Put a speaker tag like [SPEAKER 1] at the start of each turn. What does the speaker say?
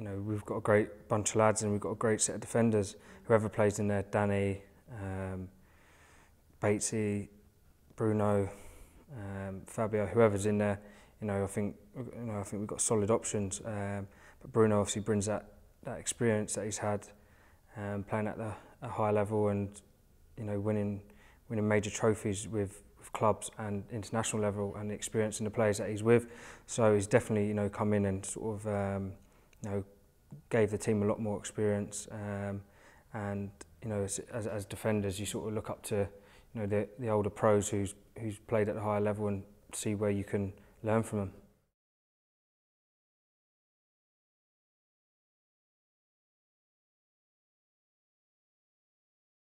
[SPEAKER 1] you know, we've got a great bunch of lads and we've got a great set of defenders. Whoever plays in there, Danny, um, Batesy, Bruno, um, Fabio, whoever's in there, you know, I think you know, I think we've got solid options. Um, but Bruno obviously brings that, that experience that he's had um, playing at the high level and you know winning winning major trophies with, with clubs and international level and experience in the players that he's with. So he's definitely you know come in and sort of um, you know, gave the team a lot more experience. Um, and you know, as, as, as defenders, you sort of look up to you know the, the older pros who's who's played at a higher level and see where you can learn from them.